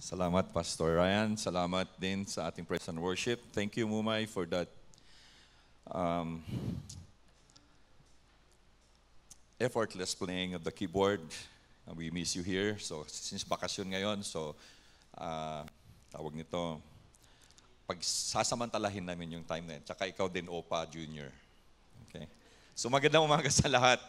Salamat, Pastor Ryan. Salamat din sa ating praise and worship. Thank you, Mumay, for that um, effortless playing of the keyboard. Uh, we miss you here. So, since bakasyon ngayon, so, uh, tawag nito, pagsasamantalahin namin yung time na yun. Tsaka ikaw din, Opa Junior. Okay? So, magandang umaga sa lahat.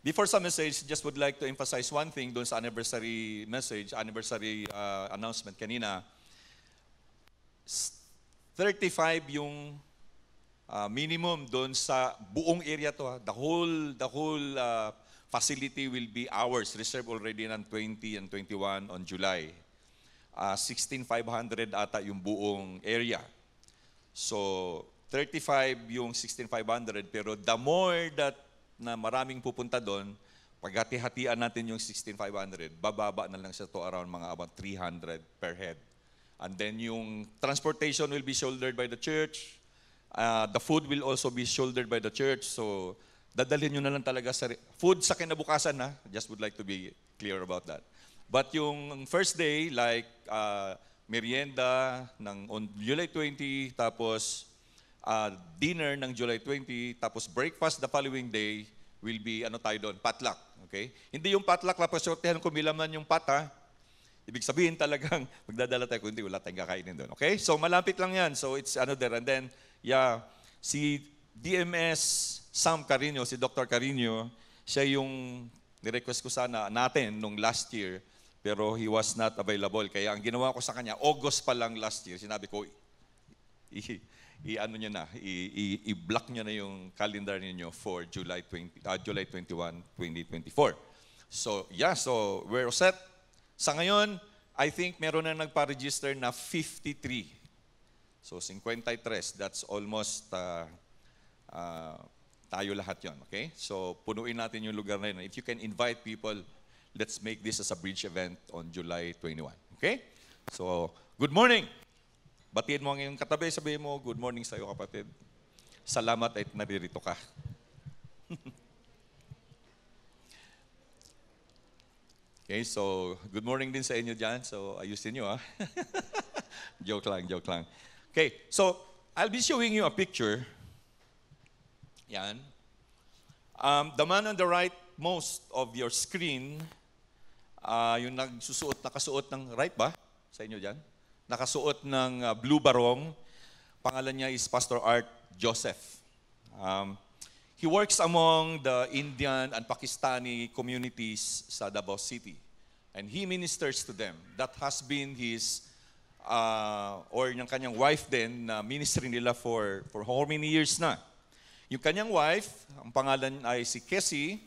Before sa message, just would like to emphasize one thing doon sa anniversary message, anniversary uh, announcement kanina. 35 yung uh, minimum doon sa buong area to. Ha. The whole, the whole uh, facility will be ours, reserved already ng 20 and 21 on July. Uh, 16,500 ata yung buong area. So, 35 yung 16,500 pero the more that na maraming pupunta doon, pag hati-hatian natin yung 16,500, bababa na lang siya to around mga about 300 per head. And then yung transportation will be shouldered by the church. Uh, the food will also be shouldered by the church. So, dadalhin nyo na lang talaga sa... Food sa kinabukasan, na Just would like to be clear about that. But yung first day, like uh, merienda ng on July 20, tapos uh, dinner ng July 20, tapos breakfast the following day will be, ano tayo doon, potluck. Okay? Hindi yung potluck, lapasortehan kumilaman yung pata. Ibig sabihin talagang magdadala tayo, kundi wala tayong kakainin doon. Okay? So malapit lang yan. So it's ano there. And then, yeah, si DMS Sam Carino, si Dr. Carino, siya yung nirequest ko sana natin nung last year, pero he was not available. Kaya ang ginawa ko sa kanya, August pa lang last year, sinabi ko, i-ano niya na, i-block niya na yung calendar niyo for July 20 uh, ah, July 21, 2024. So, yeah, so we're set. Sa ngayon, I think meron na nagpa-register na 53. So 53, that's almost uh, uh, tayo lahat yon, okay? So punuin natin yung lugar na yun. If you can invite people, let's make this as a bridge event on July 21, okay? So, good morning! Batiin mo ang iyong katabi, sabihin mo, good morning sa iyo kapatid. Salamat at naririto ka. okay, so good morning din sa inyo dyan. So ayusin nyo ha. joke lang, joke lang. Okay, so I'll be showing you a picture. Yan. Um, the man on the right most of your screen, uh, yung nagsusuot, nakasuot ng right ba? Sa inyo dyan? nakasuot ng uh, blue barong. Pangalan niya is Pastor Art Joseph. Um, he works among the Indian and Pakistani communities sa Davao City. And he ministers to them. That has been his, uh, or yung kanyang wife din, na uh, ministry nila for, for how many years na? Yung kanyang wife, ang pangalan ay si Kessie,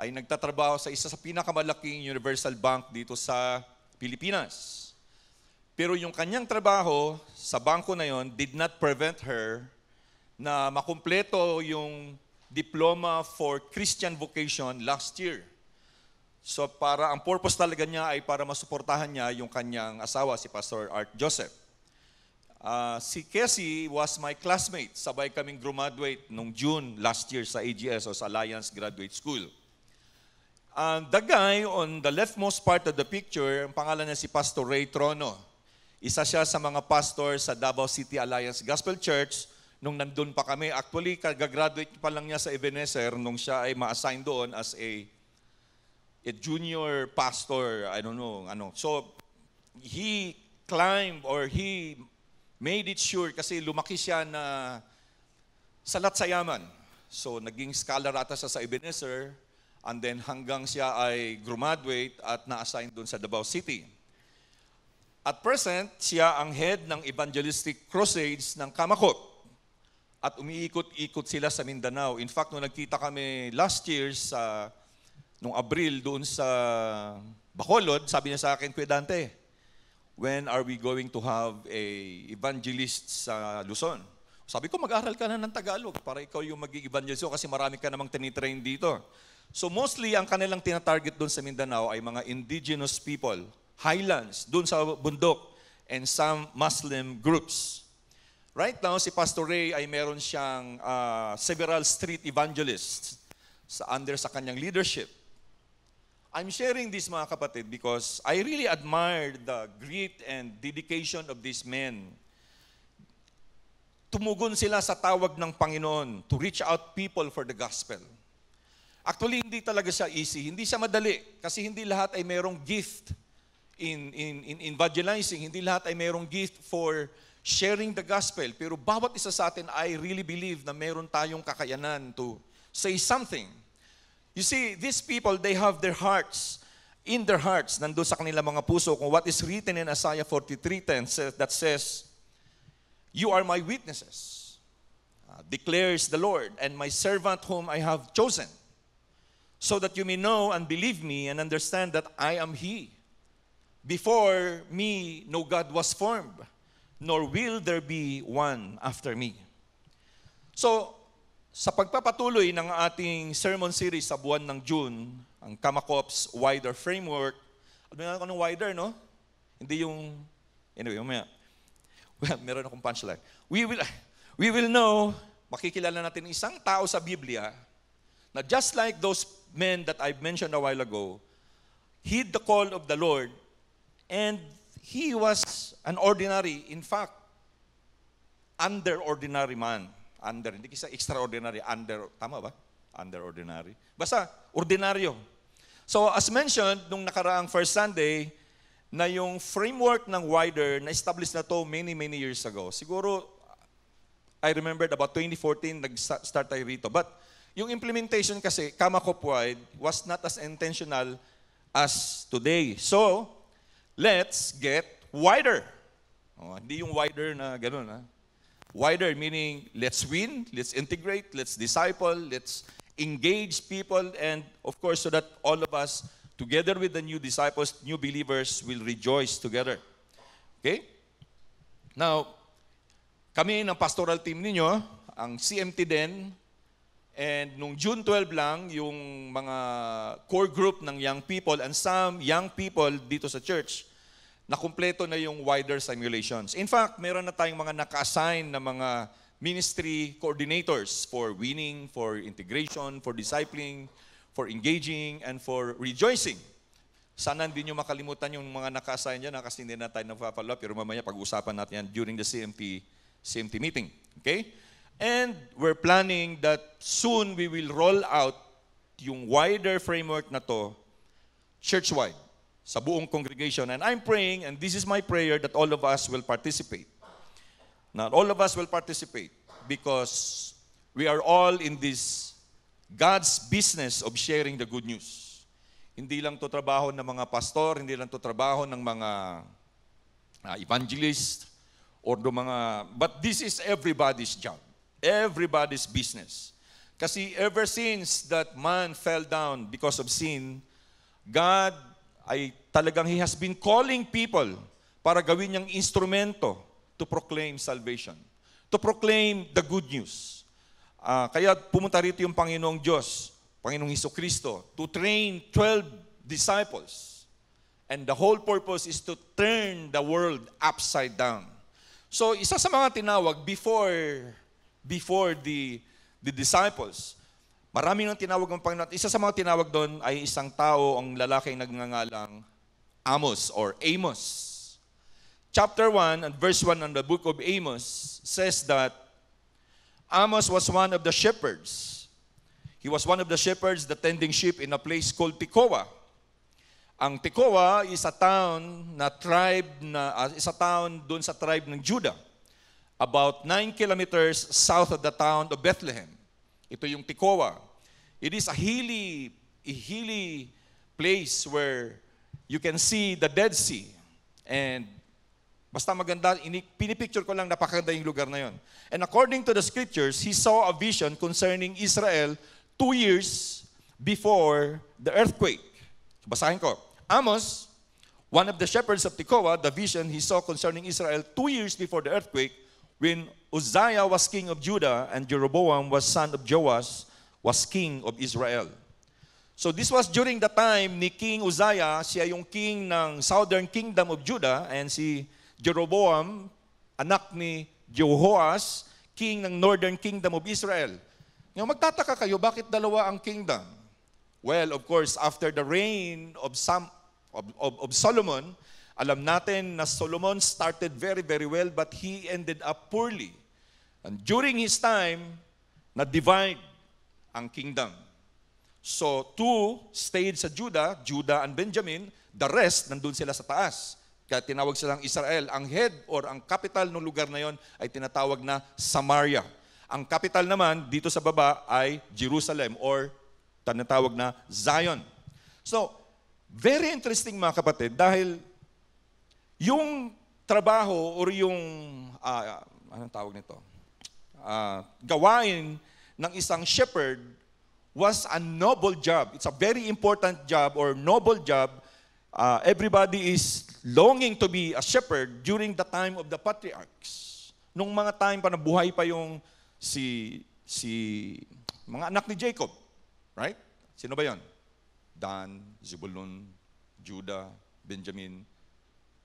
ay nagtatrabaho sa isa sa pinakamalaking universal bank dito sa Pilipinas. Pero yung kanyang trabaho sa bangko na yon did not prevent her na makumpleto yung diploma for Christian vocation last year. So para ang purpose talaga niya ay para masuportahan niya yung kanyang asawa si Pastor Art Joseph. Uh, si Casey was my classmate. Sabay kaming graduate nung June last year sa AGS o sa Alliance Graduate School. And ah, the guy on the leftmost part of the picture, ang pangalan niya si Pastor Ray Trono. Isa siya sa mga pastor sa Davao City Alliance Gospel Church nung nandun pa kami. Actually, kagagraduate pa lang niya sa Ebenezer nung siya ay ma-assign doon as a, a junior pastor. I don't know. Ano. So, he climbed or he made it sure kasi lumaki siya na salat sa yaman. So, naging scholar ata siya sa Ebenezer and then hanggang siya ay graduate at na-assign doon sa Davao City. At present, siya ang head ng evangelistic crusades ng Kamakot. At umiikot-ikot sila sa Mindanao. In fact, nung nagkita kami last year sa, nung Abril doon sa Bacolod, sabi niya sa akin, Kuya when are we going to have a evangelist sa Luzon? Sabi ko, mag-aral ka na ng Tagalog para ikaw yung maging evangelist kasi marami ka namang tinitrain dito. So mostly, ang kanilang tinatarget doon sa Mindanao ay mga indigenous people highlands, doon sa bundok, and some Muslim groups. Right now, si Pastor Ray ay meron siyang uh, several street evangelists sa under sa kanyang leadership. I'm sharing this mga kapatid because I really admire the grit and dedication of these men. Tumugon sila sa tawag ng Panginoon to reach out people for the gospel. Actually, hindi talaga siya easy. Hindi siya madali kasi hindi lahat ay merong gift in, in, in evangelizing, hindi lahat ay mayroong gift for sharing the gospel. Pero bawat isa sa atin, I really believe na meron tayong kakayanan to say something. You see, these people, they have their hearts in their hearts, nando sa kanila mga puso, kung what is written in Isaiah 43.10 that says, You are my witnesses, uh, declares the Lord, and my servant whom I have chosen, so that you may know and believe me and understand that I am He. Before me, no God was formed, nor will there be one after me. So, sa pagpapatuloy ng ating sermon series sa buwan ng June, ang Kamakops Wider Framework, ano na ako ng wider, no? Hindi yung, anyway, umaya. Well, meron akong punchline. We will, we will know, makikilala natin isang tao sa Biblia na just like those men that I mentioned a while ago, heed the call of the Lord And he was an ordinary, in fact, under ordinary man. Under, hindi kasi extraordinary, under, tama ba? Under ordinary. Basta, ordinaryo. So, as mentioned, nung nakaraang first Sunday, na yung framework ng wider, na-establish na to many, many years ago. Siguro, I remembered about 2014, nag-start tayo rito. But, yung implementation kasi, Kamakop-wide, was not as intentional as today. So, Let's get wider. Oh, hindi yung wider na gano'n. Ha? Ah. Wider meaning let's win, let's integrate, let's disciple, let's engage people, and of course, so that all of us, together with the new disciples, new believers, will rejoice together. Okay? Now, kami ng pastoral team ninyo, ang CMT din, And nung June 12 lang, yung mga core group ng young people and some young people dito sa church, nakumpleto na yung wider simulations. In fact, meron na tayong mga naka-assign na mga ministry coordinators for winning, for integration, for discipling, for engaging, and for rejoicing. Sana hindi nyo makalimutan yung mga naka-assign dyan kasi hindi na tayo nagpa-follow Pero mamaya pag usapan natin yan during the CMT, CMT meeting. Okay? And we're planning that soon we will roll out yung wider framework na to church-wide sa buong congregation. And I'm praying, and this is my prayer, that all of us will participate. Not all of us will participate because we are all in this God's business of sharing the good news. Hindi lang to trabaho ng mga pastor, hindi lang to trabaho ng mga ah, evangelist or do mga but this is everybody's job everybody's business. Kasi ever since that man fell down because of sin, God ay talagang He has been calling people para gawin niyang instrumento to proclaim salvation, to proclaim the good news. Uh, kaya pumunta rito yung Panginoong Diyos, Panginoong Iso Kristo, to train 12 disciples. And the whole purpose is to turn the world upside down. So, isa sa mga tinawag before before the, the disciples. Marami nang tinawag ng Panginoon. Isa sa mga tinawag doon ay isang tao, ang lalaking nagngangalang Amos or Amos. Chapter 1 and verse 1 on the book of Amos says that Amos was one of the shepherds. He was one of the shepherds the tending sheep in a place called Tekoa. Ang Tekoa is a town na tribe na uh, is a town doon sa tribe ng Judah about 9 kilometers south of the town of Bethlehem. Ito yung Tikoa. It is a hilly, a hilly place where you can see the Dead Sea. And Basta maganda, ini, pinipicture ko lang napakaganda yung lugar na yon. And according to the scriptures, he saw a vision concerning Israel two years before the earthquake. basahin ko. Amos, one of the shepherds of Tekoa, the vision he saw concerning Israel two years before the earthquake, When Uzziah was king of Judah and Jeroboam was son of Joash, was king of Israel. So this was during the time ni King Uzziah, siya yung king ng southern kingdom of Judah, and si Jeroboam, anak ni Jehoash, king ng northern kingdom of Israel. Ngayon magtataka kayo, bakit dalawa ang kingdom? Well, of course, after the reign of, Sam, of, of, of Solomon, alam natin na Solomon started very, very well, but he ended up poorly. And during his time, na-divide ang kingdom. So, two stayed sa Judah, Judah and Benjamin. The rest, nandun sila sa taas. Kaya tinawag silang Israel. Ang head or ang capital ng lugar na yon ay tinatawag na Samaria. Ang capital naman dito sa baba ay Jerusalem or tinatawag na Zion. So, very interesting mga kapatid dahil yung trabaho or yung, uh, anong tawag nito? Uh, gawain ng isang shepherd was a noble job. It's a very important job or noble job. Uh, everybody is longing to be a shepherd during the time of the patriarchs. Nung mga time pa nabuhay pa yung si si mga anak ni Jacob. Right? Sino ba 'yon? Dan, Zebulun, Judah, Benjamin,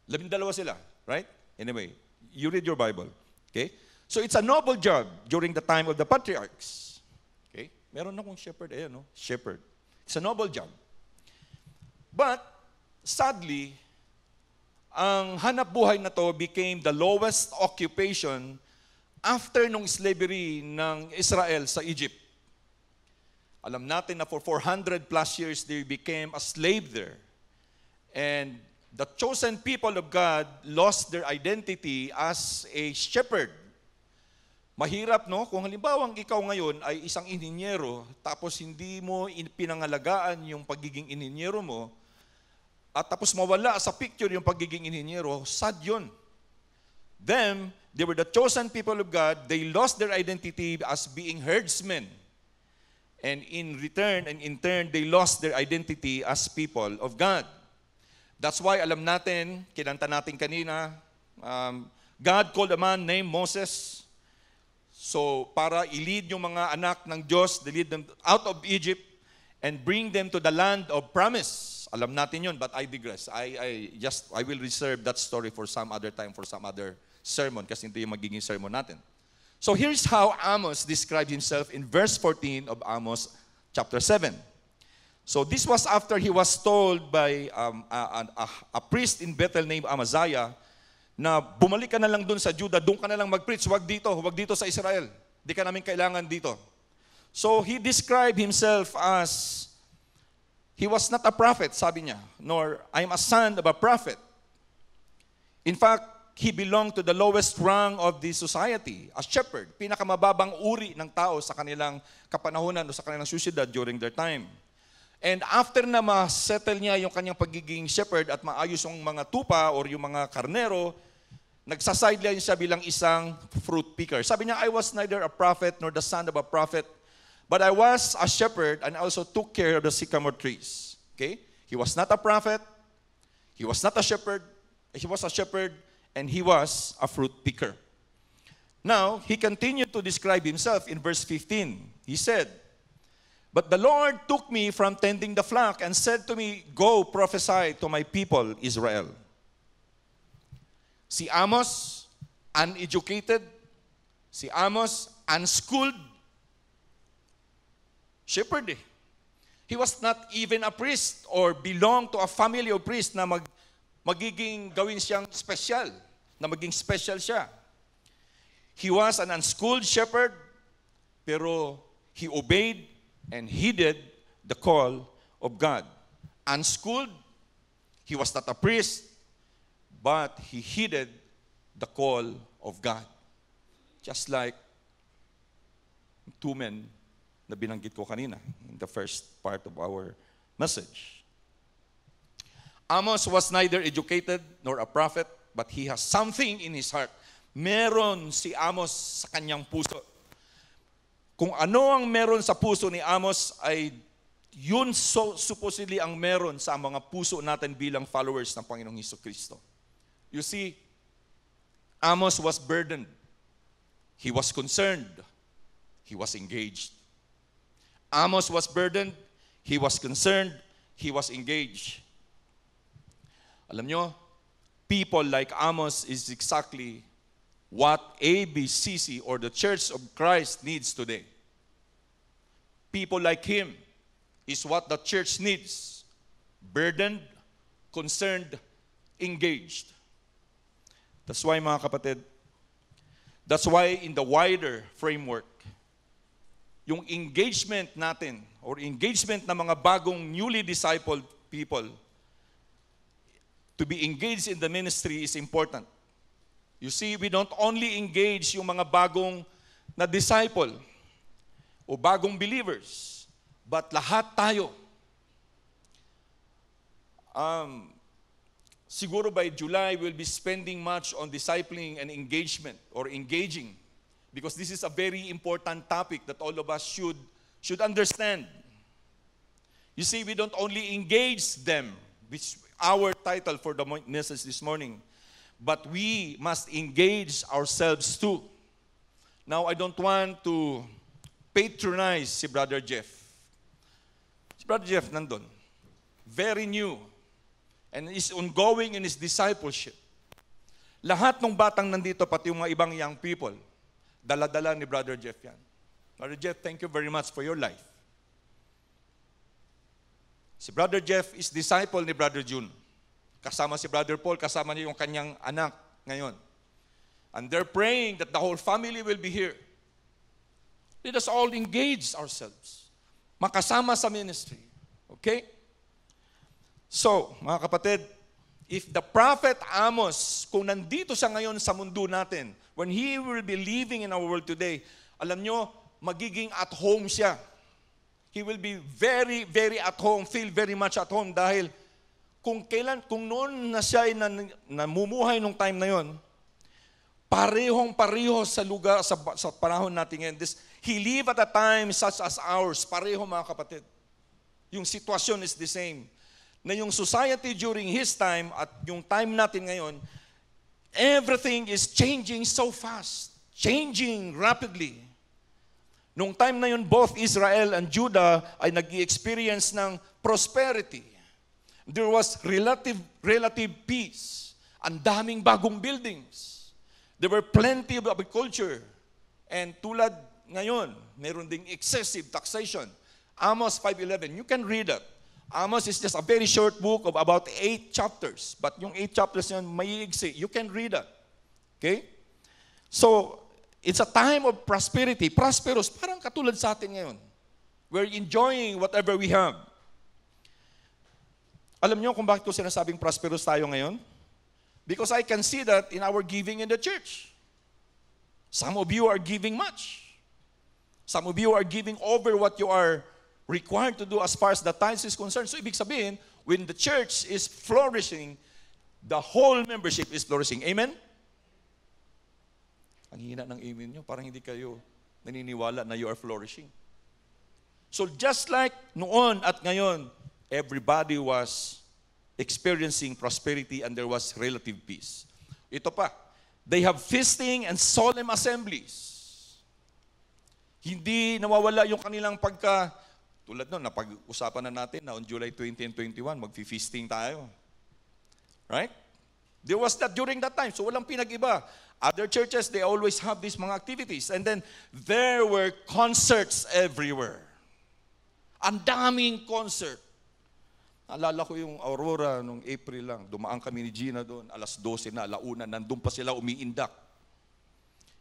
Labindalawa sila, right? Anyway, you read your Bible. Okay? So it's a noble job during the time of the patriarchs. Okay? Meron na kung shepherd, ayan, no? Shepherd. It's a noble job. But, sadly, ang hanap buhay na to became the lowest occupation after nung slavery ng Israel sa Egypt. Alam natin na for 400 plus years, they became a slave there. And the chosen people of God lost their identity as a shepherd. Mahirap, no? Kung halimbawa ang ikaw ngayon ay isang inhinyero tapos hindi mo pinangalagaan yung pagiging inhinyero mo, at tapos mawala sa picture yung pagiging inhinyero, sad yun. Them, they were the chosen people of God, they lost their identity as being herdsmen. And in return, and in turn, they lost their identity as people of God. That's why alam natin, kinanta natin kanina, um, God called a man named Moses. So para i-lead yung mga anak ng Diyos, to lead them out of Egypt and bring them to the land of promise. Alam natin yun, but I digress. I, I just, I will reserve that story for some other time, for some other sermon, kasi hindi yung magiging sermon natin. So here's how Amos describes himself in verse 14 of Amos chapter 7. So this was after he was told by um, a, a, a priest in Bethel named Amaziah na bumalik ka na lang doon sa Judah, doon ka na lang mag-preach, wag dito, wag dito sa Israel. Di ka namin kailangan dito. So he described himself as he was not a prophet, sabi niya, nor I am a son of a prophet. In fact, he belonged to the lowest rung of the society, a shepherd, pinakamababang uri ng tao sa kanilang kapanahonan o sa kanilang susyedad during their time. And after na ma-settle niya yung kanyang pagiging shepherd at maayos yung mga tupa or yung mga karnero, nagsasideline siya bilang isang fruit picker. Sabi niya, I was neither a prophet nor the son of a prophet, but I was a shepherd and also took care of the sycamore trees. Okay? He was not a prophet, he was not a shepherd, he was a shepherd, and he was a fruit picker. Now, he continued to describe himself in verse 15. He said, But the Lord took me from tending the flock and said to me, Go prophesy to my people, Israel. Si Amos, uneducated. Si Amos, unschooled. Shepherd eh. He was not even a priest or belong to a family of priests na mag, magiging gawin siyang special, na maging special siya. He was an unschooled shepherd, pero he obeyed and heeded the call of God. Unschooled, he was not a priest, but he heeded the call of God. Just like two men na binanggit ko kanina in the first part of our message. Amos was neither educated nor a prophet, but he has something in his heart. Meron si Amos sa kanyang puso kung ano ang meron sa puso ni Amos ay yun so, supposedly ang meron sa mga puso natin bilang followers ng Panginoong Heso Kristo. You see, Amos was burdened. He was concerned. He was engaged. Amos was burdened. He was concerned. He was engaged. Alam nyo, people like Amos is exactly what ABCC or the Church of Christ needs today. People like him is what the church needs. Burdened, concerned, engaged. That's why mga kapatid, that's why in the wider framework, yung engagement natin or engagement ng mga bagong newly discipled people to be engaged in the ministry is important. You see, we don't only engage yung mga bagong na disciple o bagong believers, but lahat tayo. Um, siguro by July, we'll be spending much on discipling and engagement or engaging because this is a very important topic that all of us should, should understand. You see, we don't only engage them, which our title for the message this morning but we must engage ourselves too. Now, I don't want to patronize si Brother Jeff. Si Brother Jeff nandun. Very new. And is ongoing in his discipleship. Lahat ng batang nandito, pati yung mga ibang young people, daladala ni Brother Jeff yan. Brother Jeff, thank you very much for your life. Si Brother Jeff is disciple ni Brother June. Kasama si Brother Paul, kasama niya yung kanyang anak ngayon. And they're praying that the whole family will be here. Let us all engage ourselves. Makasama sa ministry. Okay? So, mga kapatid, if the prophet Amos, kung nandito siya ngayon sa mundo natin, when he will be living in our world today, alam nyo, magiging at home siya. He will be very, very at home, feel very much at home dahil kung kailan, kung noon na siya ay nan, namumuhay nung time na yon, parehong pareho sa lugar, sa, sa panahon natin ngayon. This, he lived at a time such as ours. Pareho mga kapatid. Yung sitwasyon is the same. Na yung society during his time at yung time natin ngayon, everything is changing so fast. Changing rapidly. Nung time na yon, both Israel and Judah ay nag experience ng prosperity. There was relative, relative peace. Ang daming bagong buildings. There were plenty of agriculture. And tulad ngayon, meron ding excessive taxation. Amos 5.11, you can read it. Amos is just a very short book of about eight chapters. But yung eight chapters yun, may iksi. You can read it. Okay? So, it's a time of prosperity. Prosperous, parang katulad sa atin ngayon. We're enjoying whatever we have. Alam niyo kung bakit ko sinasabing prosperous tayo ngayon? Because I can see that in our giving in the church. Some of you are giving much. Some of you are giving over what you are required to do as far as the tithes is concerned. So ibig sabihin, when the church is flourishing, the whole membership is flourishing. Amen? Ang hina ng amen nyo, parang hindi kayo naniniwala na you are flourishing. So just like noon at ngayon, everybody was experiencing prosperity and there was relative peace. Ito pa, they have feasting and solemn assemblies. Hindi nawawala yung kanilang pagka, tulad nun, napag-usapan na natin na on July 20 and 21, mag-feasting tayo. Right? There was that during that time, so walang pinag-iba. Other churches, they always have these mga activities. And then, there were concerts everywhere. Ang daming concert. Alala ko yung Aurora nung April lang. Dumaan kami ni Gina doon, alas 12 na, launa, nandun pa sila umiindak.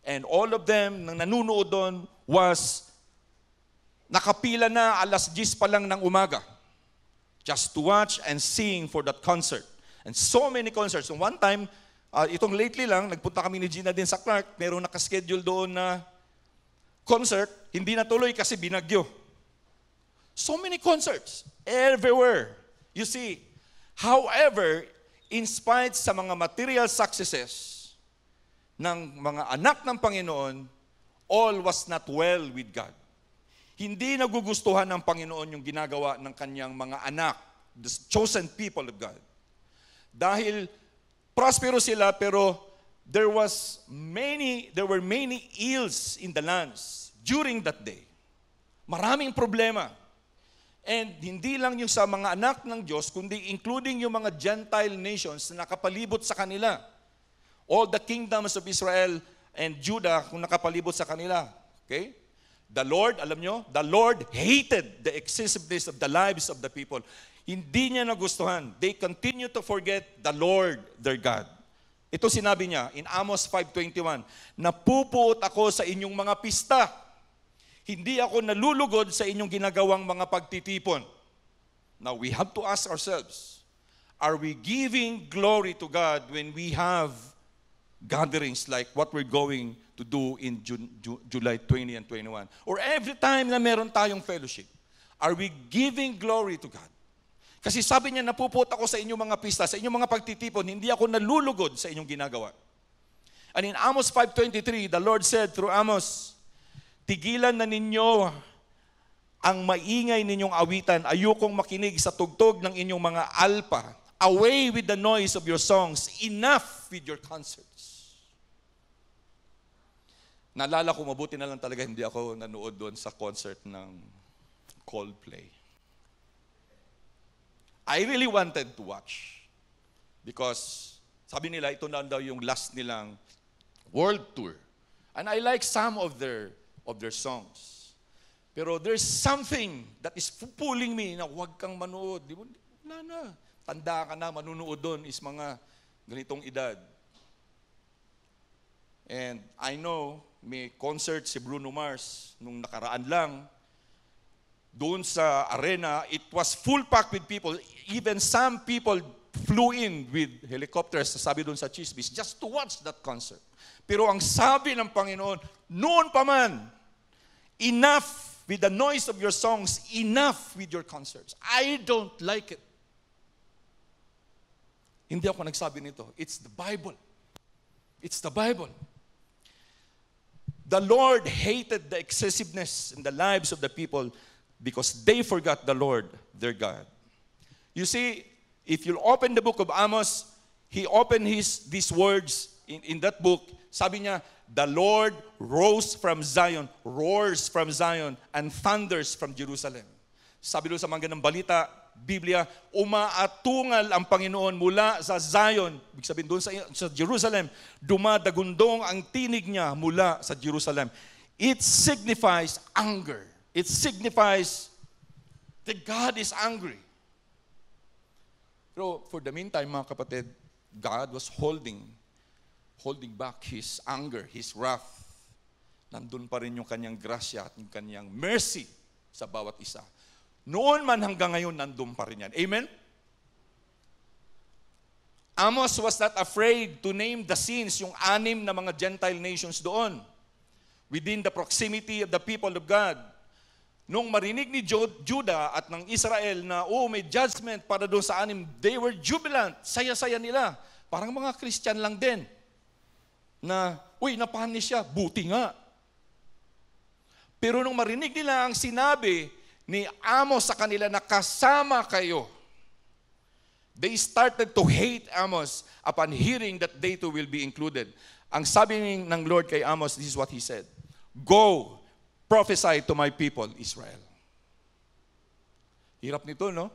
And all of them, nang nanunood doon, was nakapila na alas 10 pa lang ng umaga. Just to watch and sing for that concert. And so many concerts. And one time, uh, itong lately lang, nagpunta kami ni Gina din sa Clark, merong nakaschedule doon na concert, hindi natuloy kasi binagyo. So many concerts everywhere. You see, however, in spite sa mga material successes ng mga anak ng Panginoon, all was not well with God. Hindi nagugustuhan ng Panginoon yung ginagawa ng kanyang mga anak, the chosen people of God. Dahil prospero sila pero there was many there were many ills in the lands during that day. Maraming problema. And hindi lang yung sa mga anak ng Diyos, kundi including yung mga Gentile nations na nakapalibot sa kanila. All the kingdoms of Israel and Judah kung nakapalibot sa kanila. Okay? The Lord, alam nyo, the Lord hated the excessiveness of the lives of the people. Hindi niya nagustuhan. They continue to forget the Lord, their God. Ito sinabi niya in Amos 5.21, Napupuot ako sa inyong mga pista hindi ako nalulugod sa inyong ginagawang mga pagtitipon. Now we have to ask ourselves, are we giving glory to God when we have gatherings like what we're going to do in June, Ju- July 20 and 21? Or every time na meron tayong fellowship, are we giving glory to God? Kasi sabi niya, napupot ako sa inyong mga pista, sa inyong mga pagtitipon, hindi ako nalulugod sa inyong ginagawa. And in Amos 5.23, the Lord said through Amos, Tigilan na ninyo ang maingay ninyong awitan. Ayokong makinig sa tugtog ng inyong mga alpa. Away with the noise of your songs. Enough with your concerts. Nalala ko, mabuti na lang talaga hindi ako nanood doon sa concert ng Coldplay. I really wanted to watch. Because sabi nila, ito na daw yung last nilang world tour. And I like some of their of their songs. Pero there's something that is pulling me na huwag kang manood. Di ba? Wala na. Tanda ka na, manunood doon is mga ganitong edad. And I know, may concert si Bruno Mars nung nakaraan lang. Doon sa arena, it was full packed with people. Even some people flew in with helicopters, sabi doon sa Chismis, just to watch that concert. Pero ang sabi ng Panginoon, noon pa man, Enough with the noise of your songs, enough with your concerts. I don't like it. Hindi ako nagsabi nito. It's the Bible. It's the Bible. The Lord hated the excessiveness in the lives of the people because they forgot the Lord, their God. You see, if you'll open the book of Amos, he opened his, these words in, in that book, sabi niya, the Lord rose from Zion, roars from Zion, and thunders from Jerusalem. Sabi doon sa mga ganang balita, Biblia, umaatungal ang Panginoon mula sa Zion, ibig sabihin doon sa, sa Jerusalem, dumadagundong ang tinig niya mula sa Jerusalem. It signifies anger. It signifies that God is angry. Pero for the meantime, mga kapatid, God was holding holding back his anger, his wrath. Nandun pa rin yung kanyang grasya at yung kanyang mercy sa bawat isa. Noon man hanggang ngayon, nandun pa rin yan. Amen? Amos was not afraid to name the sins, yung anim na mga Gentile nations doon, within the proximity of the people of God. Nung marinig ni Judah at ng Israel na, oh, may judgment para doon sa anim, they were jubilant, saya-saya nila. Parang mga Christian lang din na, uy, napanis siya, buti nga. Pero nung marinig nila ang sinabi ni Amos sa kanila na kasama kayo, they started to hate Amos upon hearing that they too will be included. Ang sabi ng Lord kay Amos, this is what he said, Go, prophesy to my people, Israel. Hirap nito, no?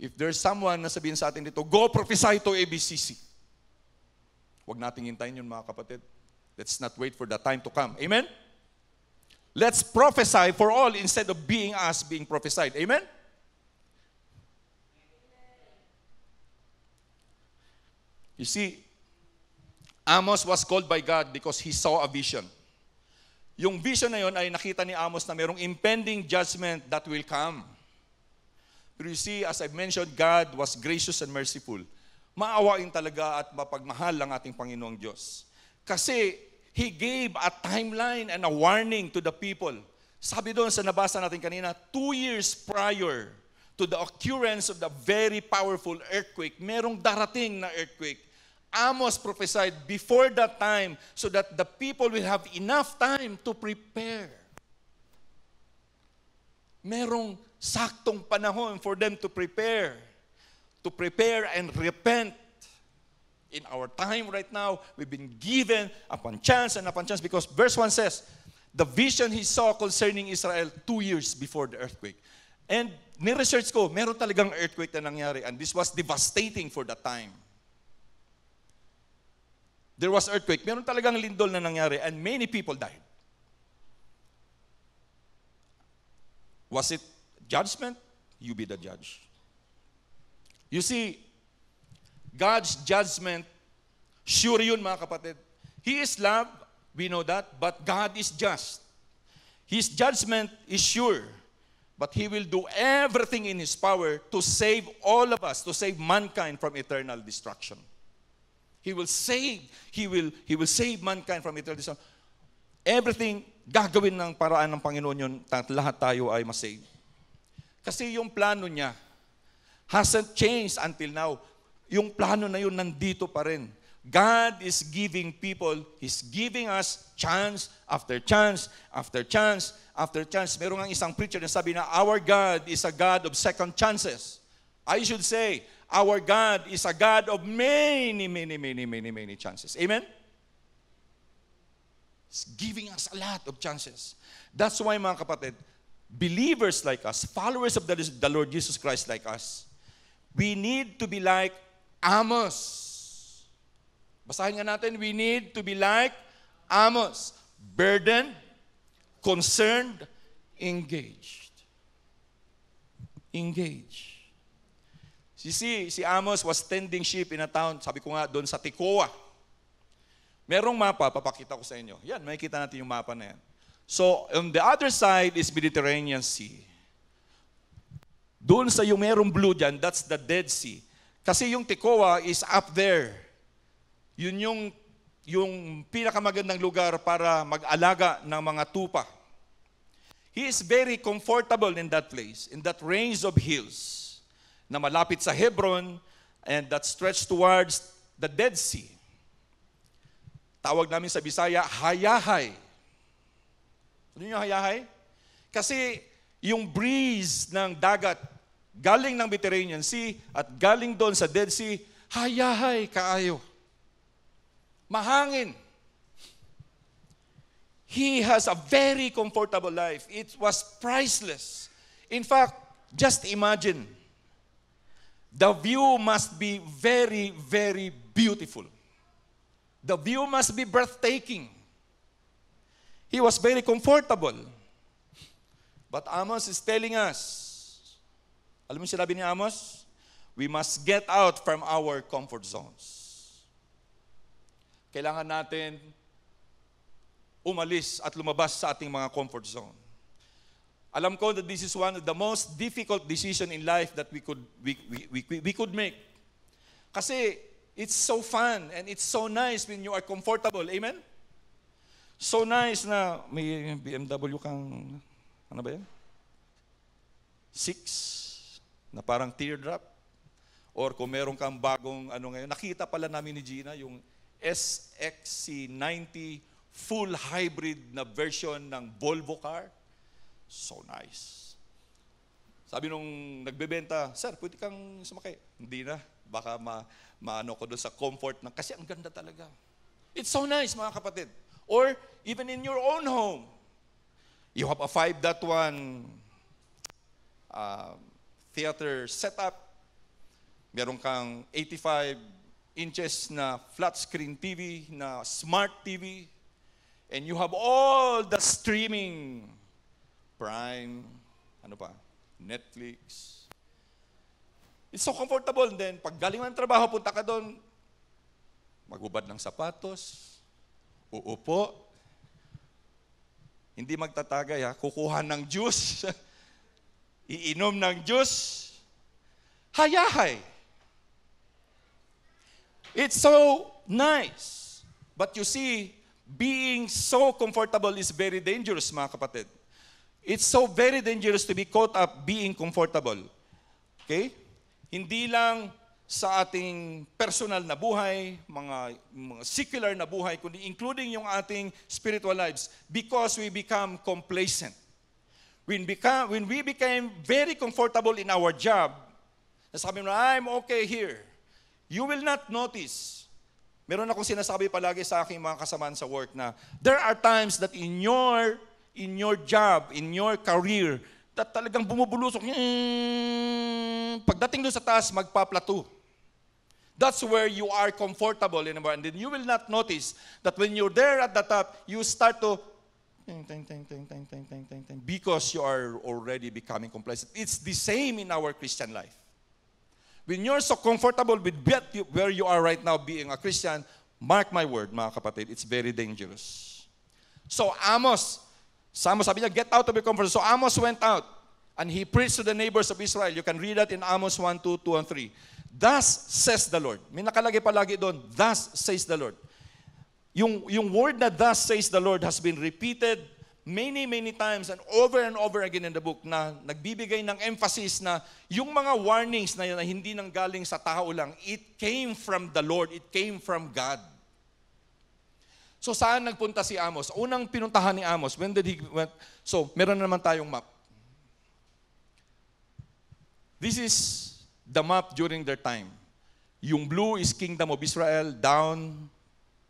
If there's someone na sabihin sa atin dito, go prophesy to ABCC. Huwag nating hintayin yun mga kapatid. Let's not wait for the time to come. Amen? Let's prophesy for all instead of being us being prophesied. Amen? You see, Amos was called by God because he saw a vision. Yung vision na yun ay nakita ni Amos na mayroong impending judgment that will come. But you see, as I mentioned, God was gracious and merciful maawain talaga at mapagmahal ang ating Panginoong Diyos. Kasi He gave a timeline and a warning to the people. Sabi doon sa nabasa natin kanina, two years prior to the occurrence of the very powerful earthquake, merong darating na earthquake. Amos prophesied before that time so that the people will have enough time to prepare. Merong saktong panahon for them to prepare. to prepare and repent. In our time right now, we've been given upon chance and upon chance because verse 1 says, the vision he saw concerning Israel two years before the earthquake. And ni-research ko, meron talagang earthquake na nangyari and this was devastating for that time. There was earthquake. Meron talagang lindol na nangyari and many people died. Was it judgment? You be the judge. You see, God's judgment, sure yun mga kapatid. He is love, we know that, but God is just. His judgment is sure, but He will do everything in His power to save all of us, to save mankind from eternal destruction. He will save, He will, He will save mankind from eternal destruction. Everything, gagawin ng paraan ng Panginoon yun, lahat tayo ay masave. Kasi yung plano niya, hasn't changed until now. Yung plano na yun nandito pa rin. God is giving people, He's giving us chance after chance after chance after chance. Meron ang isang preacher na sabi na, Our God is a God of second chances. I should say, Our God is a God of many, many, many, many, many chances. Amen? He's giving us a lot of chances. That's why, mga kapatid, believers like us, followers of the Lord Jesus Christ like us, We need to be like Amos. Basahin nga natin, we need to be like Amos. Burdened, concerned, engaged. Engaged. Si, si, si Amos was tending sheep in a town, sabi ko nga, doon sa Tekoa. Merong mapa, papakita ko sa inyo. Yan, makikita natin yung mapa na yan. So, on the other side is Mediterranean Sea. Doon sa yung merong blue dyan, that's the Dead Sea. Kasi yung Tekoa is up there. Yun yung, yung pinakamagandang lugar para mag-alaga ng mga tupa. He is very comfortable in that place, in that range of hills na malapit sa Hebron and that stretch towards the Dead Sea. Tawag namin sa Bisaya, hayahay. Ano yung hayahay? Kasi yung breeze ng dagat galing ng Mediterranean Sea at galing doon sa Dead Sea, hayahay kaayo. Mahangin. He has a very comfortable life. It was priceless. In fact, just imagine. The view must be very, very beautiful. The view must be breathtaking. He was very comfortable. But Amos is telling us alam mo sinabi ni Amos? We must get out from our comfort zones. Kailangan natin umalis at lumabas sa ating mga comfort zone. Alam ko that this is one of the most difficult decision in life that we could we, we, we, we could make. Kasi it's so fun and it's so nice when you are comfortable. Amen? So nice na may BMW kang, ano ba yan? Six? na parang teardrop. Or kung meron kang bagong ano ngayon, nakita pala namin ni Gina yung SXC90 full hybrid na version ng Volvo car. So nice. Sabi nung nagbebenta, Sir, pwede kang sumakay. Hindi na. Baka ma maano ko doon sa comfort ng, kasi ang ganda talaga. It's so nice, mga kapatid. Or even in your own home. You have a 5.1 uh, um, theater setup, meron kang 85 inches na flat screen TV, na smart TV, and you have all the streaming, Prime, ano pa, Netflix. It's so comfortable. And then, pag galing ng trabaho, punta ka doon, magubad ng sapatos, uupo, hindi magtatagay ha, kukuha ng juice. iinom ng juice, hayahay. It's so nice. But you see, being so comfortable is very dangerous, mga kapatid. It's so very dangerous to be caught up being comfortable. Okay? Hindi lang sa ating personal na buhay, mga, mga secular na buhay, kundi including yung ating spiritual lives because we become complacent. When, become, when we became very comfortable in our job, sabi mo, I'm okay here. You will not notice. Meron akong sinasabi palagi sa aking mga kasamaan sa work na there are times that in your in your job, in your career, that talagang bumubulusok. Hmm, pagdating doon sa taas, magpaplato. That's where you are comfortable anymore. And then you will not notice that when you're there at the top, you start to Ting, ting, ting, ting, ting, ting, ting, ting, ting. Because you are already becoming complacent. It's the same in our Christian life. When you're so comfortable with where you are right now being a Christian, mark my word, mga kapatid, it's very dangerous. So Amos, Samo sabi niya, get out of your comfort So Amos went out and he preached to the neighbors of Israel. You can read that in Amos 1, 2, 2, and 3. Thus says the Lord. May nakalagay palagi doon, thus says the Lord. Yung, yung word na thus says the Lord has been repeated many, many times and over and over again in the book na nagbibigay ng emphasis na yung mga warnings na, na hindi nang galing sa tao lang, it came from the Lord, it came from God. So saan nagpunta si Amos? Unang pinuntahan ni Amos, when did he went? So meron na naman tayong map. This is the map during their time. Yung blue is kingdom of Israel, down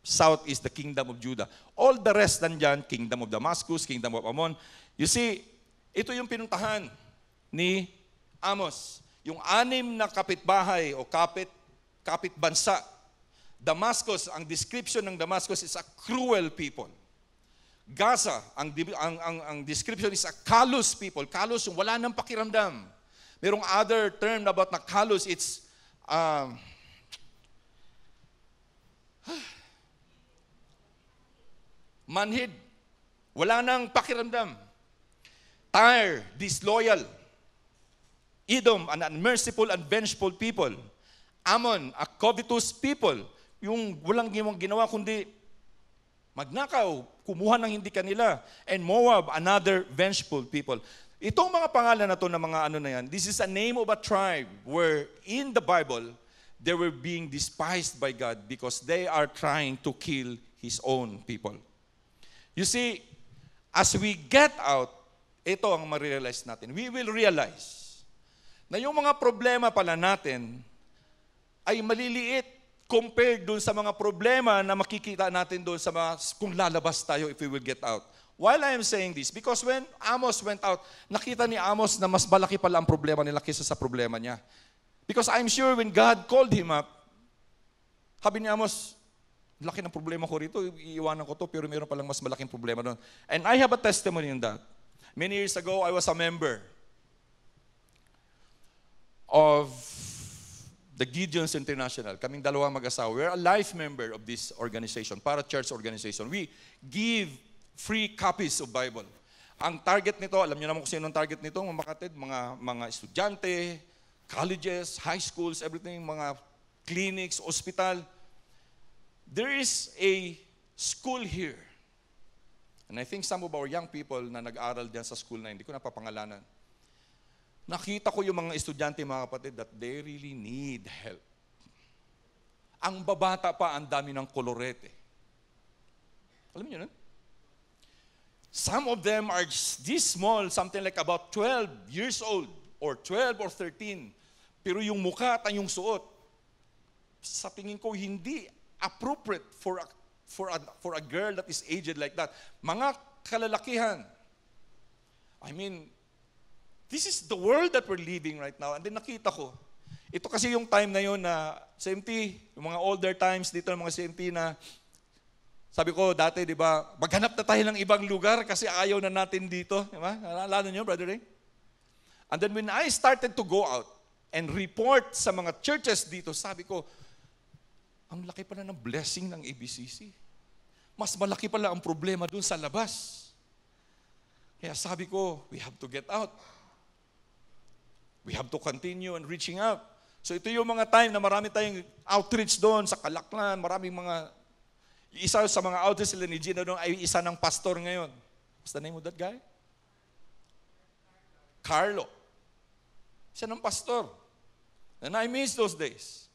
south is the kingdom of Judah. All the rest nandyan, kingdom of Damascus, kingdom of Ammon. You see, ito yung pinuntahan ni Amos. Yung anim na kapitbahay o kapit, kapitbansa. Damascus, ang description ng Damascus is a cruel people. Gaza, ang, ang, ang, ang description is a callous people. Callous, yung wala nang pakiramdam. Merong other term about na callous, it's, um, manhid, wala nang pakiramdam, tire, disloyal, Edom, an unmerciful and vengeful people, Ammon, a covetous people, yung walang ginawa kundi magnakaw, kumuha ng hindi kanila, and Moab, another vengeful people. Itong mga pangalan na to ng mga ano na yan, this is a name of a tribe where in the Bible, they were being despised by God because they are trying to kill His own people. You see, as we get out, ito ang ma-realize natin. We will realize na yung mga problema pala natin ay maliliit compared dun sa mga problema na makikita natin dun sa mga kung lalabas tayo if we will get out. While I am saying this, because when Amos went out, nakita ni Amos na mas malaki pala ang problema nila kaysa sa problema niya. Because I'm sure when God called him up, habi ni Amos, laki ng problema ko rito, iiwanan ko to, pero meron palang mas malaking problema doon. And I have a testimony in that. Many years ago, I was a member of the Gideons International. Kaming dalawa mag-asawa. We're a life member of this organization, para church organization. We give free copies of Bible. Ang target nito, alam niyo naman kung sino ang target nito, mga katid, mga, mga estudyante, colleges, high schools, everything, mga clinics, ospital. There is a school here. And I think some of our young people na nag-aral diyan sa school na hindi ko napapangalanan, nakita ko yung mga estudyante, mga kapatid, that they really need help. Ang babata pa, ang dami ng kolorete. Alam niyo na? Some of them are this small, something like about 12 years old, or 12 or 13. Pero yung mukha at yung suot, sa tingin ko, hindi appropriate for a, for a, for a girl that is aged like that. Mga kalalakihan. I mean, this is the world that we're living right now. And then nakita ko, ito kasi yung time na yon na CMT, yung mga older times dito ng mga CMT na sabi ko dati, di ba, maghanap na tayo ng ibang lugar kasi ayaw na natin dito. Di ba? Alam nyo, Brother Ray? And then when I started to go out and report sa mga churches dito, sabi ko, ang laki pala ng blessing ng ABCC. Mas malaki pala ang problema dun sa labas. Kaya sabi ko, we have to get out. We have to continue and reaching out. So ito yung mga time na marami tayong outreach doon sa Kalaklan, maraming mga, isa sa mga outreach sila ni Gina doon ay isa ng pastor ngayon. What's the name of that guy? Carlo. Siya ng pastor. And I miss those days.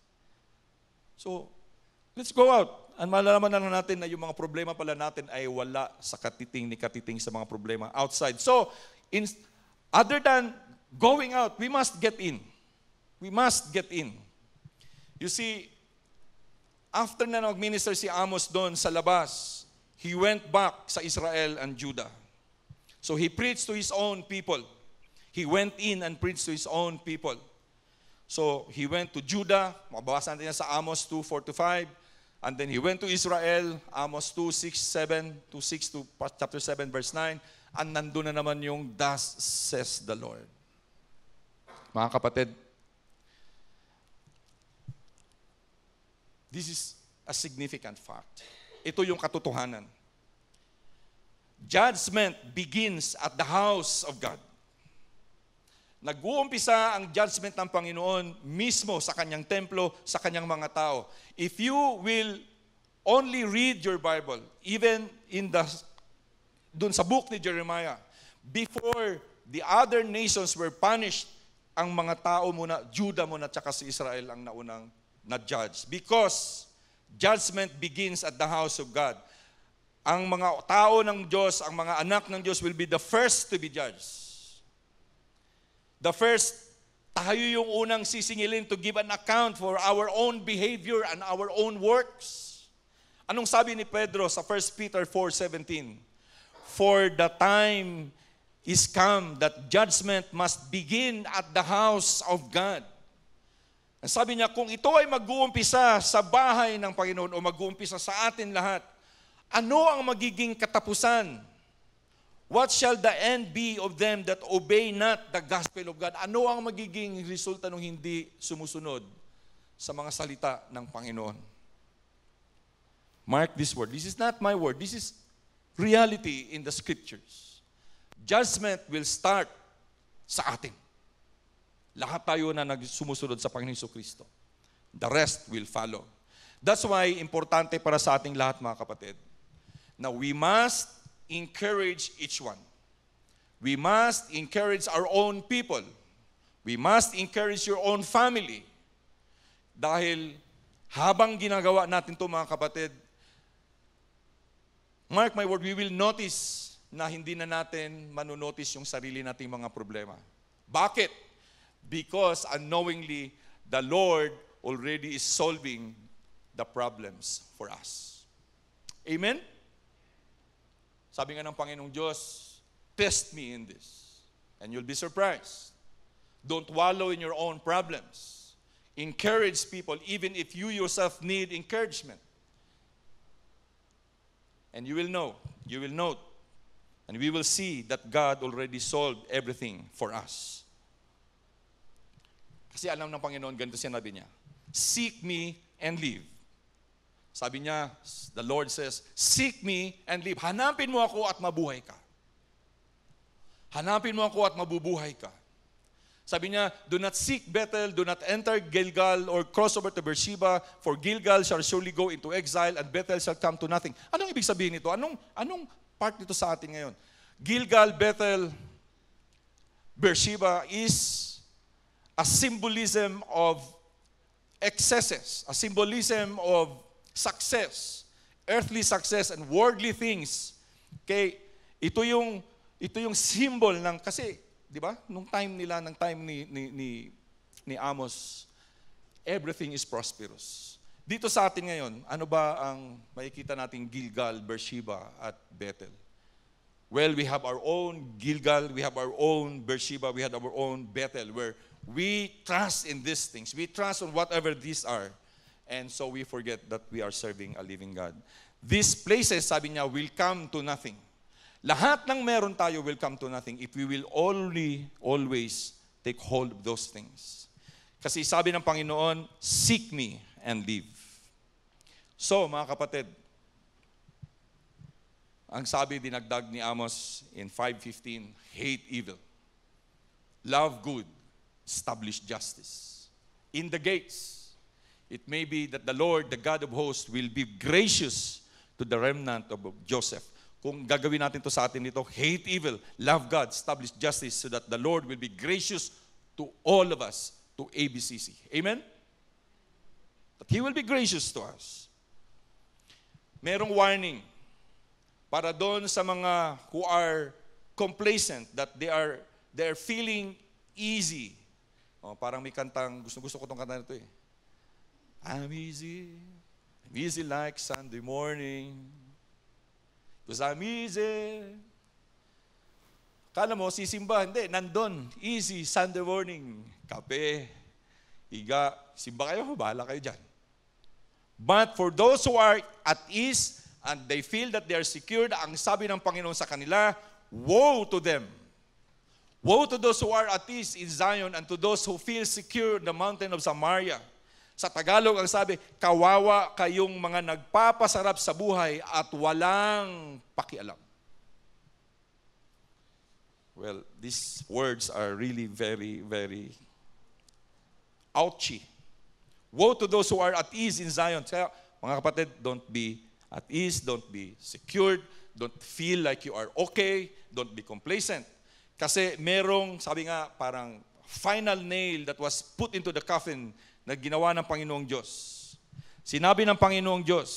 So, Let's go out. At malalaman na natin na yung mga problema pala natin ay wala sa katiting ni katiting sa mga problema outside. So, in, other than going out, we must get in. We must get in. You see, after na nag-minister si Amos doon sa labas, he went back sa Israel and Judah. So he preached to his own people. He went in and preached to his own people. So he went to Judah, mababasa natin sa Amos 2, 4 to 5. And then he went to Israel, Amos 2, 6, 7, 2, 6 to chapter 7, verse 9. And nandun na naman yung, Thus says the Lord. Mga kapatid, this is a significant fact. Ito yung katotohanan. Judgment begins at the house of God. Nag-uumpisa ang judgment ng Panginoon mismo sa kanyang templo, sa kanyang mga tao. If you will only read your Bible, even in the dun sa book ni Jeremiah, before the other nations were punished, ang mga tao muna, Judah muna, tsaka si Israel ang naunang na-judge. Because judgment begins at the house of God. Ang mga tao ng Diyos, ang mga anak ng Diyos will be the first to be judged. The first, tayo yung unang sisingilin to give an account for our own behavior and our own works. Anong sabi ni Pedro sa 1 Peter 4.17? For the time is come that judgment must begin at the house of God. Ang sabi niya, kung ito ay mag-uumpisa sa bahay ng Panginoon o mag-uumpisa sa atin lahat, ano ang magiging katapusan? What shall the end be of them that obey not the gospel of God? Ano ang magiging resulta ng hindi sumusunod sa mga salita ng Panginoon? Mark this word. This is not my word. This is reality in the scriptures. Judgment will start sa atin. Lahat tayo na nagsumusunod sa Panginoon Kristo. The rest will follow. That's why importante para sa ating lahat mga kapatid na we must encourage each one. We must encourage our own people. We must encourage your own family. Dahil habang ginagawa natin to mga kapatid, mark my word, we will notice na hindi na natin manunotice yung sarili nating mga problema. Bakit? Because unknowingly, the Lord already is solving the problems for us. Amen? Sabi nga ng Panginoong Diyos, test me in this and you'll be surprised. Don't wallow in your own problems. Encourage people even if you yourself need encouragement. And you will know, you will note, and we will see that God already solved everything for us. Kasi alam ng Panginoon, ganito sinabi niya, Seek me and live. Sabi niya, the Lord says, Seek me and live. Hanapin mo ako at mabuhay ka. Hanapin mo ako at mabubuhay ka. Sabi niya, do not seek Bethel, do not enter Gilgal or cross over to Beersheba, for Gilgal shall surely go into exile and Bethel shall come to nothing. Anong ibig sabihin nito? Anong, anong part nito sa atin ngayon? Gilgal, Bethel, Beersheba is a symbolism of excesses, a symbolism of success, earthly success and worldly things. Okay, ito yung ito yung symbol ng kasi, 'di ba? Nung time nila, ng time ni ni ni, ni Amos, everything is prosperous. Dito sa atin ngayon, ano ba ang makikita natin Gilgal, Beersheba at Bethel? Well, we have our own Gilgal, we have our own Beersheba, we have our own Bethel where we trust in these things. We trust on whatever these are. And so we forget that we are serving a living God. These places, sabi niya, will come to nothing. Lahat ng meron tayo will come to nothing if we will only, always take hold of those things. Kasi sabi ng Panginoon, seek me and live. So, mga kapatid, ang sabi dinagdag ni Amos in 5.15, hate evil, love good, establish justice. In the gates, it may be that the Lord, the God of hosts, will be gracious to the remnant of Joseph. Kung gagawin natin to sa atin dito, hate evil, love God, establish justice so that the Lord will be gracious to all of us, to ABCC. Amen? That He will be gracious to us. Merong warning para doon sa mga who are complacent that they are they feeling easy. Oh, parang may kantang gusto gusto ko tong kanta nito eh. I'm easy. I'm easy like Sunday morning. Because I'm easy. Kala mo, sisimba. Hindi, nandun. Easy, Sunday morning. Kape, iga. Simba kayo, bahala kayo dyan. But for those who are at ease and they feel that they are secured, ang sabi ng Panginoon sa kanila, Woe to them! Woe to those who are at ease in Zion and to those who feel secure in the mountain of Samaria. Sa Tagalog, ang sabi, kawawa kayong mga nagpapasarap sa buhay at walang pakialam. Well, these words are really very, very ouchy. Woe to those who are at ease in Zion. Kaya, mga kapatid, don't be at ease, don't be secured, don't feel like you are okay, don't be complacent. Kasi merong, sabi nga, parang final nail that was put into the coffin na ginawa ng Panginoong Diyos. Sinabi ng Panginoong Diyos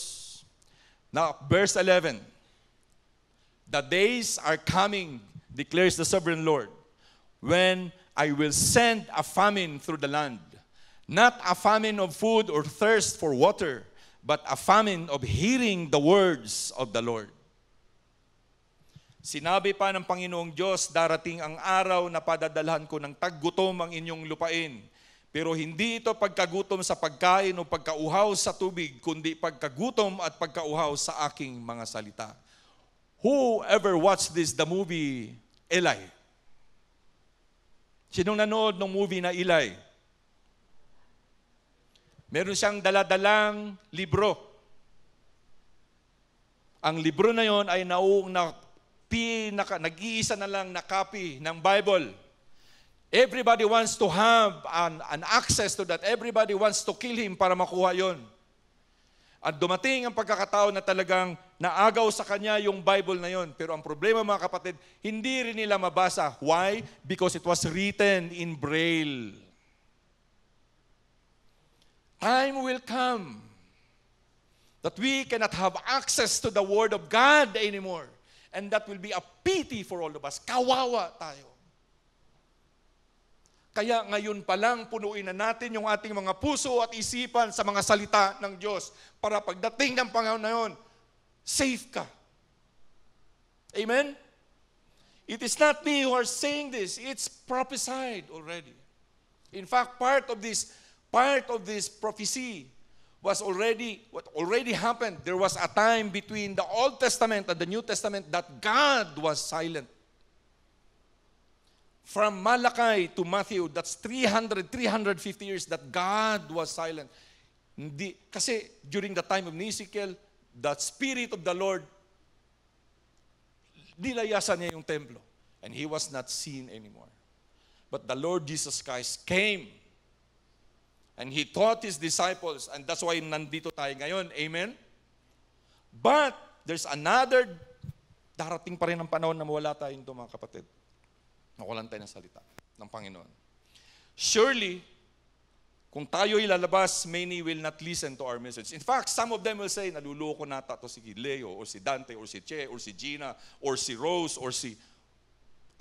na verse 11, The days are coming, declares the sovereign Lord, when I will send a famine through the land. Not a famine of food or thirst for water, but a famine of hearing the words of the Lord. Sinabi pa ng Panginoong Diyos, darating ang araw na padadalhan ko ng taggutom ang inyong lupain pero hindi ito pagkagutom sa pagkain o pagkauhaw sa tubig, kundi pagkagutom at pagkauhaw sa aking mga salita. Whoever watched this, the movie Eli. Sinong nanood ng movie na Eli? Meron siyang daladalang libro. Ang libro na yon ay naung na pinaka, nag-iisa na lang na copy ng Bible Everybody wants to have an, an access to that. Everybody wants to kill him para makuha yon. At dumating ang pagkakataon na talagang naagaw sa kanya yung Bible na yon. Pero ang problema mga kapatid, hindi rin nila mabasa. Why? Because it was written in Braille. Time will come that we cannot have access to the Word of God anymore. And that will be a pity for all of us. Kawawa tayo. Kaya ngayon pa lang punuin na natin yung ating mga puso at isipan sa mga salita ng Diyos para pagdating ng panahon na yon, safe ka. Amen? It is not me who are saying this. It's prophesied already. In fact, part of this part of this prophecy was already what already happened. There was a time between the Old Testament and the New Testament that God was silent. From Malachi to Matthew, that's 300, 350 years that God was silent. Hindi, kasi during the time of Ezekiel, the Spirit of the Lord, nilayasan niya yung templo. And he was not seen anymore. But the Lord Jesus Christ came. And he taught his disciples. And that's why nandito tayo ngayon. Amen? But, there's another, darating pa rin ang panahon na mawala tayong ito, mga kapatid. Nakulan tayo ng salita ng Panginoon. Surely, kung tayo ilalabas, many will not listen to our message. In fact, some of them will say, naluloko na to si Gileo, or si Dante, or si Che, or si Gina, or si Rose, or si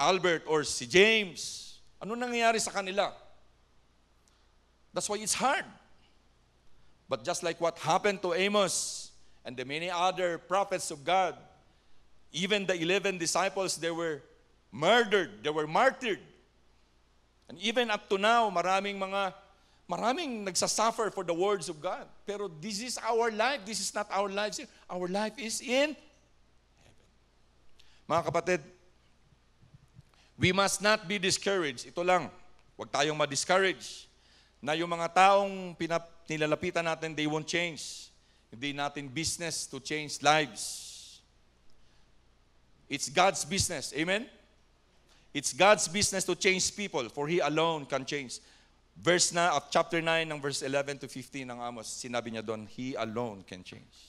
Albert, or si James. Ano nangyayari sa kanila? That's why it's hard. But just like what happened to Amos and the many other prophets of God, even the 11 disciples, they were murdered, they were martyred. And even up to now, maraming mga, maraming nagsasuffer for the words of God. Pero this is our life. This is not our life. Our life is in heaven. Mga kapatid, we must not be discouraged. Ito lang, huwag tayong ma-discourage na yung mga taong pinap- nilalapitan natin, they won't change. Hindi natin business to change lives. It's God's business. Amen? It's God's business to change people, for He alone can change. Verse na, of chapter 9, ng verse 11 to 15 ng Amos, sinabi niya doon, He alone can change.